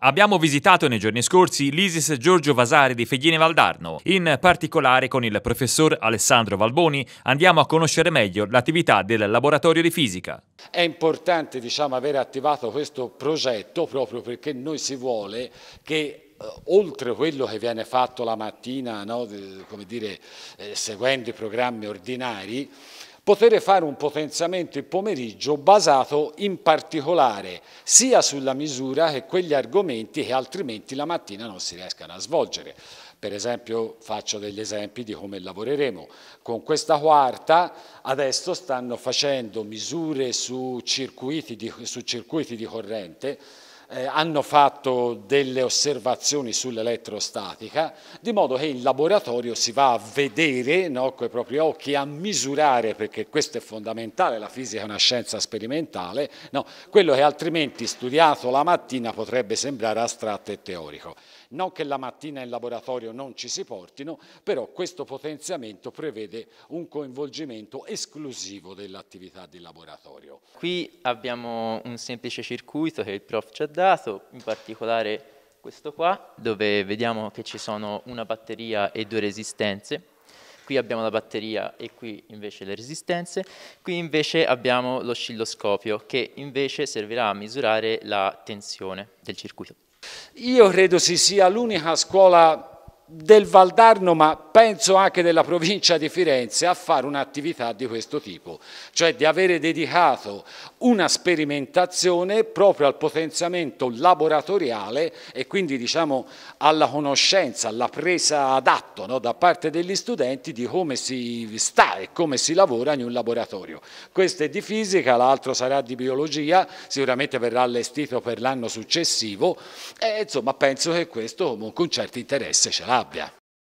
Abbiamo visitato nei giorni scorsi l'Isis Giorgio Vasari di Fegline Valdarno. In particolare con il professor Alessandro Valboni andiamo a conoscere meglio l'attività del laboratorio di fisica. È importante diciamo, aver attivato questo progetto proprio perché noi si vuole che eh, oltre quello che viene fatto la mattina, no, come dire, eh, seguendo i programmi ordinari, poter fare un potenziamento il pomeriggio basato in particolare sia sulla misura che quegli argomenti che altrimenti la mattina non si riescano a svolgere. Per esempio faccio degli esempi di come lavoreremo. Con questa quarta adesso stanno facendo misure su circuiti di, su circuiti di corrente eh, hanno fatto delle osservazioni sull'elettrostatica, di modo che in laboratorio si va a vedere no, con i propri occhi, a misurare, perché questo è fondamentale, la fisica è una scienza sperimentale, no, quello che altrimenti studiato la mattina potrebbe sembrare astratto e teorico. Non che la mattina in laboratorio non ci si portino, però questo potenziamento prevede un coinvolgimento esclusivo dell'attività di laboratorio. Qui abbiamo un semplice circuito che il prof ci ha dato ricordato, in particolare questo qua, dove vediamo che ci sono una batteria e due resistenze. Qui abbiamo la batteria e qui invece le resistenze. Qui invece abbiamo l'oscilloscopio che invece servirà a misurare la tensione del circuito. Io credo si sia l'unica scuola del Valdarno, ma penso anche della provincia di Firenze, a fare un'attività di questo tipo, cioè di avere dedicato una sperimentazione proprio al potenziamento laboratoriale e quindi diciamo alla conoscenza, alla presa adatto no, da parte degli studenti di come si sta e come si lavora in un laboratorio. Questo è di fisica, l'altro sarà di biologia, sicuramente verrà allestito per l'anno successivo e insomma penso che questo comunque un certo interesse ce l'ha abbia.